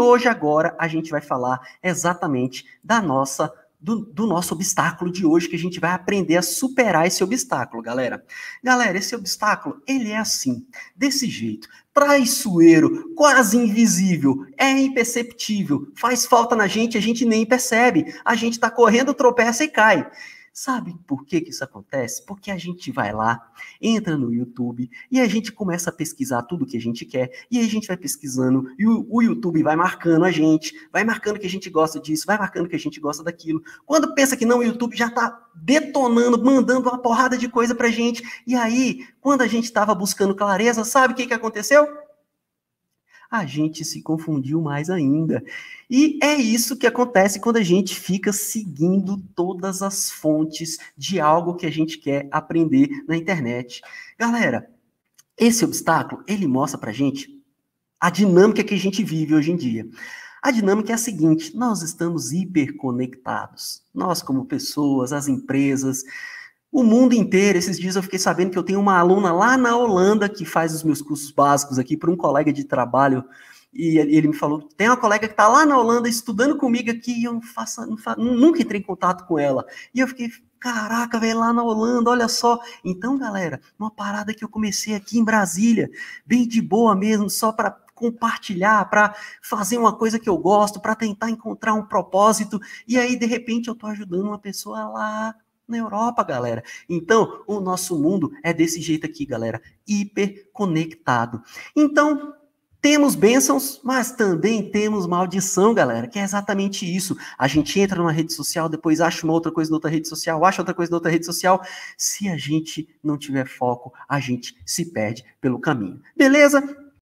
hoje, agora, a gente vai falar exatamente da nossa do, do, nosso obstáculo de hoje, que a gente vai aprender a superar esse obstáculo, galera. Galera, esse obstáculo, ele é assim, desse jeito. Traiçoeiro, quase invisível, é imperceptível, faz falta na gente, a gente nem percebe. A gente tá correndo, tropeça e cai. Sabe por que, que isso acontece? Porque a gente vai lá, entra no YouTube e a gente começa a pesquisar tudo que a gente quer, e aí a gente vai pesquisando, e o, o YouTube vai marcando a gente, vai marcando que a gente gosta disso, vai marcando que a gente gosta daquilo. Quando pensa que não, o YouTube já está detonando, mandando uma porrada de coisa pra gente. E aí, quando a gente estava buscando clareza, sabe o que, que aconteceu? a gente se confundiu mais ainda. E é isso que acontece quando a gente fica seguindo todas as fontes de algo que a gente quer aprender na internet. Galera, esse obstáculo, ele mostra pra gente a dinâmica que a gente vive hoje em dia. A dinâmica é a seguinte: nós estamos hiperconectados. Nós, como pessoas, as empresas, o mundo inteiro. Esses dias eu fiquei sabendo que eu tenho uma aluna lá na Holanda que faz os meus cursos básicos aqui para um colega de trabalho. E ele me falou: tem uma colega que está lá na Holanda estudando comigo aqui e eu faço, nunca entrei em contato com ela. E eu fiquei. Caraca, velho, lá na Holanda, olha só. Então, galera, uma parada que eu comecei aqui em Brasília, bem de boa mesmo, só para compartilhar, para fazer uma coisa que eu gosto, para tentar encontrar um propósito. E aí, de repente, eu estou ajudando uma pessoa lá na Europa, galera. Então, o nosso mundo é desse jeito aqui, galera, hiperconectado. Então, temos bênçãos, mas também temos maldição, galera, que é exatamente isso. A gente entra numa rede social, depois acha uma outra coisa na outra rede social, acha outra coisa na outra rede social. Se a gente não tiver foco, a gente se perde pelo caminho. Beleza?